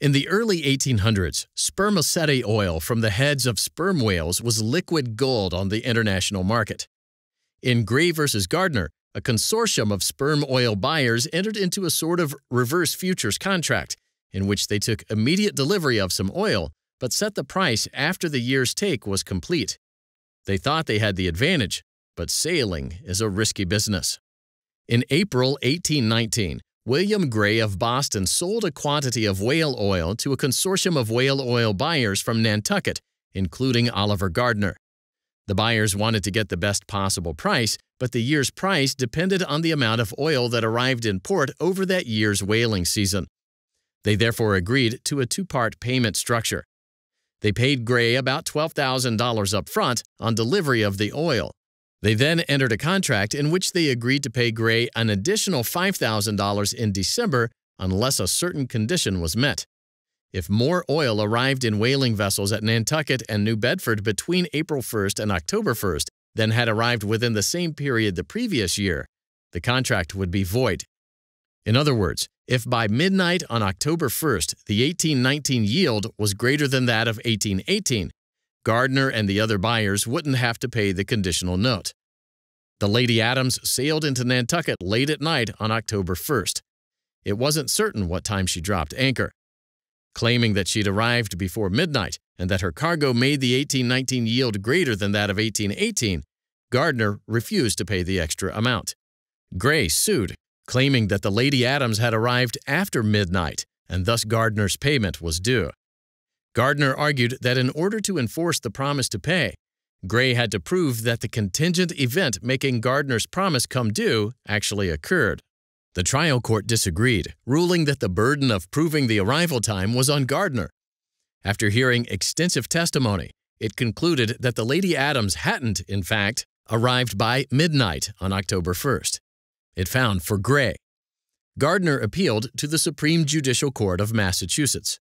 In the early 1800s, spermaceti oil from the heads of sperm whales was liquid gold on the international market. In Gray versus Gardner, a consortium of sperm oil buyers entered into a sort of reverse futures contract in which they took immediate delivery of some oil but set the price after the year's take was complete. They thought they had the advantage, but sailing is a risky business. In April 1819, William Gray of Boston sold a quantity of whale oil to a consortium of whale oil buyers from Nantucket, including Oliver Gardner. The buyers wanted to get the best possible price, but the year's price depended on the amount of oil that arrived in port over that year's whaling season. They therefore agreed to a two-part payment structure. They paid Gray about $12,000 up front on delivery of the oil. They then entered a contract in which they agreed to pay Gray an additional $5,000 in December unless a certain condition was met. If more oil arrived in whaling vessels at Nantucket and New Bedford between April 1st and October 1st than had arrived within the same period the previous year, the contract would be void. In other words, if by midnight on October 1st the 1819 yield was greater than that of 1818, Gardner and the other buyers wouldn't have to pay the conditional note. The Lady Adams sailed into Nantucket late at night on October 1st. It wasn't certain what time she dropped anchor. Claiming that she'd arrived before midnight and that her cargo made the 1819 yield greater than that of 1818, Gardner refused to pay the extra amount. Gray sued, claiming that the Lady Adams had arrived after midnight and thus Gardner's payment was due. Gardner argued that in order to enforce the promise to pay, Gray had to prove that the contingent event making Gardner's promise come due actually occurred. The trial court disagreed, ruling that the burden of proving the arrival time was on Gardner. After hearing extensive testimony, it concluded that the Lady Adams hadn't, in fact, arrived by midnight on October 1st. It found for Gray. Gardner appealed to the Supreme Judicial Court of Massachusetts.